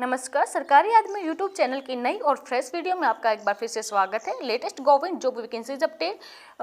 नमस्कार सरकारी आदमी यूट्यूब चैनल की नई और फ्रेश वीडियो में आपका एक बार फिर से स्वागत है latest government job vacancies update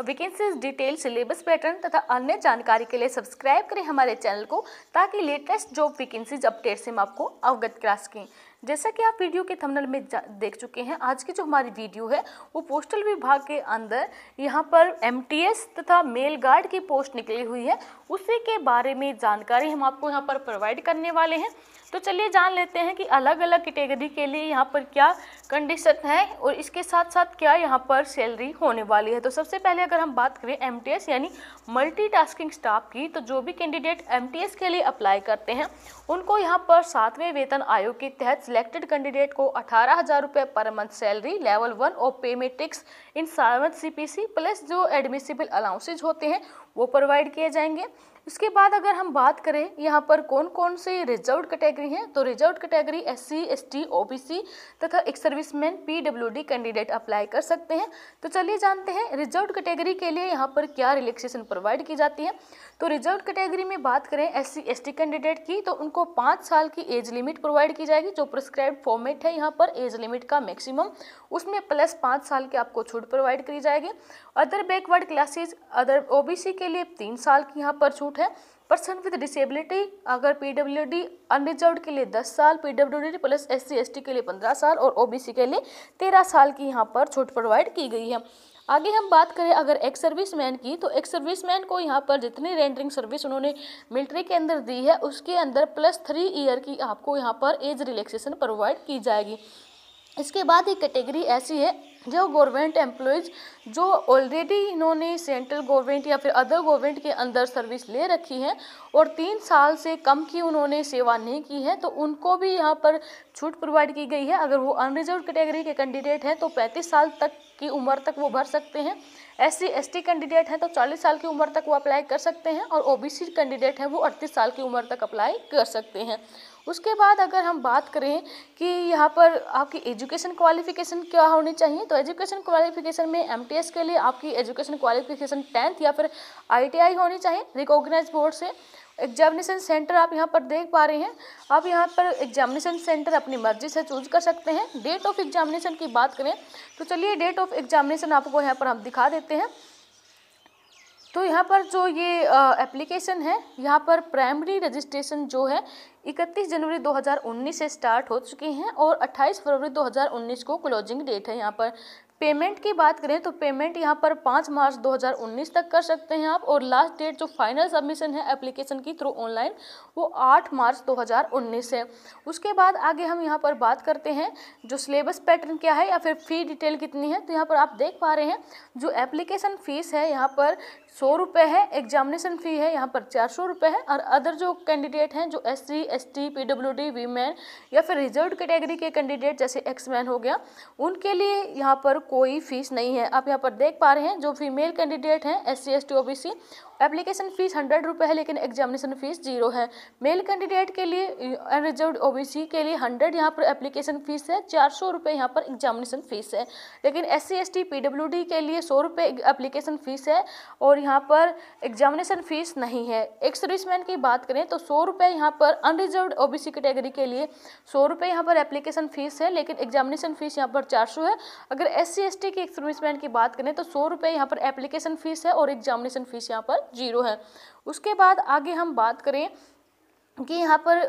vacancies detail syllabus pattern तथा अन्य जानकारी के लिए सब्सक्राइब करें हमारे चैनल को ताकि लेटेस्ट जॉब वैकेंसीज अपडेट से हम आपको अवगत करा सकें जैसा कि आप वीडियो के थंबनेल में देख चुके हैं आज की जो हमारी वीडियो है वो पोस्टल विभाग के अंदर यहाँ पर एमटीएस तथा मेल गार्ड की पोस्ट निकली हुई है उसी के बारे में जानकारी हम आपको यहाँ पर प्रोवाइड करने वाले हैं तो चलिए जान लेते हैं कि अलग अलग कैटेगरी के लिए यहाँ पर क्या कंडीशन है और इसके साथ साथ क्या यहाँ पर सैलरी होने वाली है तो सबसे पहले अगर हम बात करें एम यानी मल्टीटास्किंग स्टाफ की तो जो भी कैंडिडेट एम के लिए अप्लाई करते हैं उनको यहाँ पर सातवें वेतन आयोग के तहत सिलेक्टेड कैंडिडेट को अठारह हज़ार रुपये per month salary level one और pay matrix in seven C P C plus जो एडमिसिबल अलाउंसेज होते हैं वो प्रोवाइड किए जाएंगे इसके बाद अगर हम बात करें यहाँ पर कौन कौन से रिजर्व कैटेगरी हैं तो reserve category S C S T O B C तथा ex serviceman P W D candidate apply कर सकते हैं तो चलिए जानते हैं रिजर्व कैटेगरी के लिए यहाँ पर क्या रिलैक्सेशन प्रोवाइड की जाती है तो रिजर्व कैटेगरी में बात करें S C S T candidate की तो उनको पाँच साल की एज लिमिट प्रोवाइड की जाएगी जो प्रिस्क्राइब फॉर्मेट है यहाँ पर एज लिमिट का मैक्सिमम उसमें प्लस पाँच साल की आपको छूट प्रोवाइड करी जाएगी other backward classes other C के लिए तीन साल की यहाँ पर छूट छूट है पर्सन विद डिसेबिलिटी अगर पी डब्ल्यू डी अनरिजर्व के लिए दस साल P W D plus S C S T के लिए पंद्रह साल और ओ बी सी के लिए तेरह साल की यहाँ पर छूट प्रोवाइड की गई है आगे हम बात करें अगर एक्स सर्विस मैन की तो एक्स सर्विस मैन को यहाँ पर जितनी रेंडरिंग सर्विस उन्होंने मिलिट्री के अंदर दी है उसके अंदर प्लस थ्री ईयर की आपको यहाँ पर एज रिलैक्सेशन प्रोवाइड की जाएगी इसके बाद एक कैटेगरी ऐसी है जो गवर्नमेंट एम्प्लॉयज़ जो ऑलरेडी इन्होंने सेंट्रल गवर्नमेंट या फिर अदर गवर्नमेंट के अंदर सर्विस ले रखी है और तीन साल से कम की उन्होंने सेवा नहीं की है तो उनको भी यहाँ पर छूट प्रोवाइड की गई है अगर वो अनरिजर्व कैटेगरी के कैंडिडेट हैं तो पैंतीस साल तक की उम्र तक वो भर सकते हैं एस सी कैंडिडेट हैं तो चालीस साल की उम्र तक वो अप्लाई कर सकते हैं और ओ कैंडिडेट हैं वो अड़तीस साल की उम्र तक अप्लाई कर सकते हैं उसके बाद अगर हम बात करें कि यहाँ पर आपकी एजुकेशन क्वालिफिकेशन क्या होनी चाहिए तो एजुकेशन क्वालिफिकेशन में एम के लिए आपकी एजुकेशन क्वालिफिकेशन टेंथ या फिर आई होनी चाहिए रिकॉग्नाइज बोर्ड से एग्जामिनेशन सेंटर आप यहाँ पर देख पा रहे हैं आप यहाँ पर एग्जामिनेशन सेंटर अपनी मर्जी से चूज कर सकते हैं डेट ऑफ एग्जामिनेशन की बात करें तो चलिए डेट ऑफ एग्जामिनेशन आपको यहाँ पर हम दिखा देते हैं तो यहाँ पर जो ये एप्लीकेशन है यहाँ पर प्राइमरी रजिस्ट्रेशन जो है 31 जनवरी 2019 से स्टार्ट हो चुकी हैं और 28 फरवरी 2019 को क्लोजिंग डेट है यहाँ पर पेमेंट की बात करें तो पेमेंट यहाँ पर पाँच मार्च 2019 तक कर सकते हैं आप और लास्ट डेट जो फाइनल सबमिशन है एप्लीकेशन की थ्रू ऑनलाइन वो आठ मार्च 2019 है उसके बाद आगे हम यहाँ पर बात करते हैं जो सिलेबस पैटर्न क्या है या फिर फ़ी डिटेल कितनी है तो यहाँ पर आप देख पा रहे हैं जो एप्लीकेशन फ़ीस है यहाँ पर सौ रुपये है एग्जामिनेशन फ़ी है यहाँ पर चार सौ रुपये है और अदर जो कैंडिडेट हैं जो S C S T P W D women या फिर रिजर्व कैटेगरी के कैंडिडेट जैसे एक्समैन हो गया उनके लिए यहाँ पर कोई फीस नहीं है आप यहाँ पर देख पा रहे हैं जो फीमेल कैंडिडेट हैं S C S T O B C application fees hundred रुपये है लेकिन एग्जामिनेशन फ़ीस जीरो है मेल कैंडिडेट के लिए अनरिजर्व uh, ओ के लिए हंड्रेड यहाँ पर एप्लीकेशन फ़ीस है चार सौ रुपये यहाँ पर एग्जामिनेशन फ़ीस है लेकिन S C S T P W D के लिए सौ रुपये एप्लीकेशन फ़ीस है और यहाँ पर एग्जामिनेशन फ़ीस नहीं है एक सर्विसमैन की बात करें तो सौ रुपये यहाँ पर unreserved O B C category के लिए सौ रुपये यहाँ पर एप्लीकेशन फ़ीस है लेकिन एग्जामिनेशन फ़ीस यहाँ पर चार सौ है अगर एस सी एस टी एक सर्विसमैन की बात करें तो सौ रुपये यहाँ पर एप्लीकेशन फ़ीस है और एग्जामिनेशन फ़ीस यहाँ पर जीरो है उसके बाद आगे हम बात करें कि यहाँ पर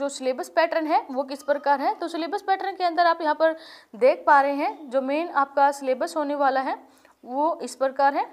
जो सिलेबस पैटर्न है वो किस प्रकार है तो सिलेबस पैटर्न के अंदर आप यहाँ पर देख पा रहे हैं जो मेन आपका सिलेबस होने वाला है वो इस प्रकार है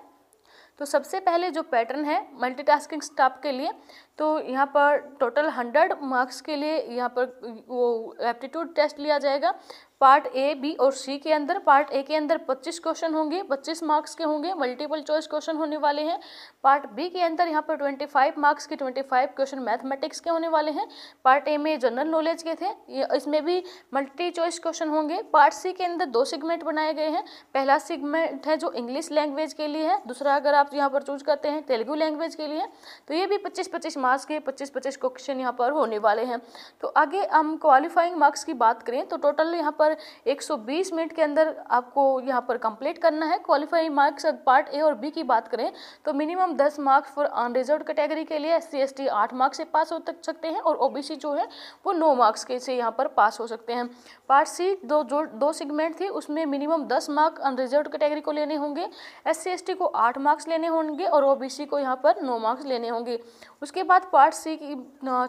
तो सबसे पहले जो पैटर्न है मल्टीटास्किंग स्टाफ के लिए तो यहाँ पर टोटल हंड्रेड मार्क्स के लिए यहाँ पर वो एप्टीट्यूड टेस्ट लिया जाएगा पार्ट ए बी और सी के अंदर पार्ट ए के अंदर 25 क्वेश्चन होंगे 25 मार्क्स के होंगे मल्टीपल चॉइस क्वेश्चन होने वाले हैं पार्ट बी के अंदर यहाँ पर 25 मार्क्स के 25 क्वेश्चन मैथमेटिक्स के होने वाले हैं पार्ट ए में जनरल नॉलेज के थे इसमें भी मल्टी चॉइस क्वेश्चन होंगे पार्ट सी के अंदर दो सेगमेंट बनाए गए हैं पहला सेगमेंट है जो इंग्लिश लैंग्वेज के लिए है दूसरा अगर आप यहाँ पर चूज करते हैं तेलुगु लैंग्वेज के लिए तो ये भी पच्चीस पच्चीस मार्क्स के पच्चीस पच्चीस क्वेश्चन यहाँ पर होने वाले हैं तो आगे हम क्वालिफाइंग मार्क्स की बात करें तो टोटल यहाँ पर पर 120 मिनट के अंदर आपको यहाँ पर कंप्लीट करना है क्वालिफाइंग मार्क्स पार्ट ए और बी की बात करें तो minimum 10 marks for unreserved category के लिए एस सी एस टी आठ मार्क्स से पास हो सकते हैं और ओ जो है वो नौ मार्क्स के से यहाँ पर पास हो सकते हैं पार्ट सी दो जो दो सेगमेंट थी उसमें मिनिमम दस मार्क अनरिजर्व कैटेगरी को लेने होंगे एस सी को आठ मार्क्स लेने होंगे और ओ को यहाँ पर नौ मार्क्स लेने होंगे उसके बाद पार्ट सी की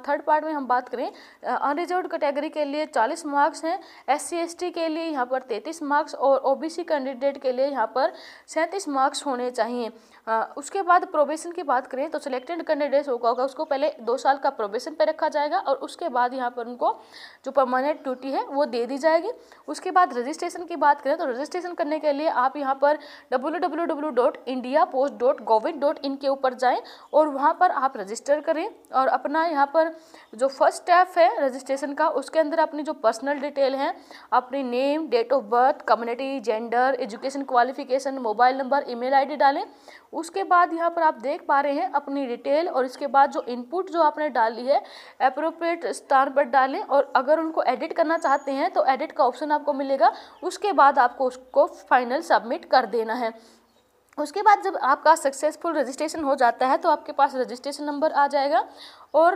थर्ड पार्ट में हम बात करें अनरिजर्व कैटेगरी के लिए चालीस मार्क्स हैं एस सी एससी के लिए यहाँ पर तैंतीस मार्क्स और ओबीसी कैंडिडेट के लिए यहाँ पर सैंतीस मार्क्स होने चाहिए आ, उसके बाद प्रोबेशन की बात करें तो सिलेक्टेड कैंडिडेट होगा होगा उसको पहले दो साल का प्रोबेशन पर रखा जाएगा और उसके बाद यहाँ पर उनको जो परमानेंट ड्यूटी है वो दे दी जाएगी उसके बाद रजिस्ट्रेशन की बात करें तो रजिस्ट्रेशन करने के लिए आप यहाँ पर डब्ल्यू के ऊपर जाएँ और वहाँ पर आप रजिस्टर करें और अपना यहाँ पर जो फर्स्ट स्टेप है रजिस्ट्रेशन का उसके अंदर अपनी जो पर्सनल डिटेल है अपनी name date of birth community gender education qualification mobile number email ID डालें उसके बाद यहाँ पर आप देख पा रहे हैं अपनी डिटेल और इसके बाद जो इनपुट जो आपने डाली है अप्रोप्रिएट स्थान पर डालें और अगर उनको एडिट करना चाहते हैं तो एडिट का ऑप्शन आपको मिलेगा उसके बाद आपको उसको फाइनल सबमिट कर देना है उसके बाद जब आपका सक्सेसफुल रजिस्ट्रेशन हो जाता है तो आपके पास रजिस्ट्रेशन नंबर आ जाएगा और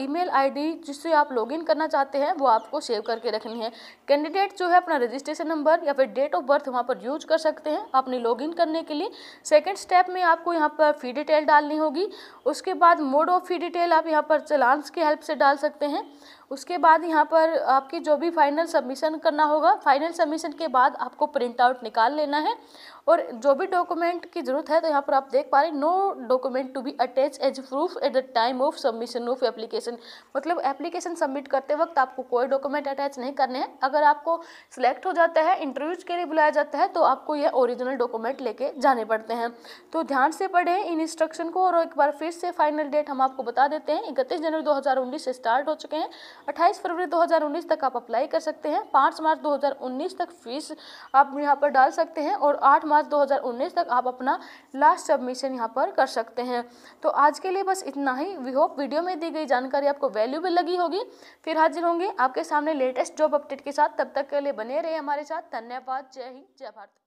ईमेल आईडी जिससे आप लॉगिन करना चाहते हैं वो आपको सेव करके रखनी है कैंडिडेट जो है अपना रजिस्ट्रेशन नंबर या फिर डेट ऑफ बर्थ वहाँ पर यूज कर सकते हैं अपने लॉगिन करने के लिए सेकंड स्टेप में आपको यहाँ पर फी डिटेल डालनी होगी उसके बाद मोड ऑफ फी डिटेल आप यहाँ पर चलान्स की हेल्प से डाल सकते हैं उसके बाद यहाँ पर आपकी जो भी फाइनल सबमिशन करना होगा फाइनल सबमिशन के बाद आपको प्रिंट आउट निकाल लेना है और जो भी डॉक्यूमेंट की ज़रूरत है तो यहाँ पर आप देख पा रहे no document to be attach age proof at the time of submission of application मतलब एप्लीकेशन सबमिट करते वक्त आपको कोई डॉक्यूमेंट अटैच नहीं करने हैं अगर आपको सिलेक्ट हो जाता है इंटरव्यूज के लिए बुलाया जाता है तो आपको यह ओरिजिनल डॉक्यूमेंट लेके जाने पड़ते हैं तो ध्यान से पढ़ें इन इंस्ट्रक्शन को और एक बार फिर से फाइनल डेट हम आपको बता देते हैं इकतीस जनवरी दो से स्टार्ट हो चुके हैं अट्ठाईस फरवरी 2019 तक आप अप्लाई कर सकते हैं पाँच मार्च 2019 तक फीस आप यहाँ पर डाल सकते हैं और आठ मार्च 2019 तक आप अपना लास्ट सबमिशन यहाँ पर कर सकते हैं तो आज के लिए बस इतना ही वी होप वीडियो में दी गई जानकारी आपको वैल्यूबल लगी होगी फिर हाजिर होंगे आपके सामने लेटेस्ट जॉब अपडेट के साथ तब तक के लिए बने रहे हमारे साथ धन्यवाद जय हिंद जय भारत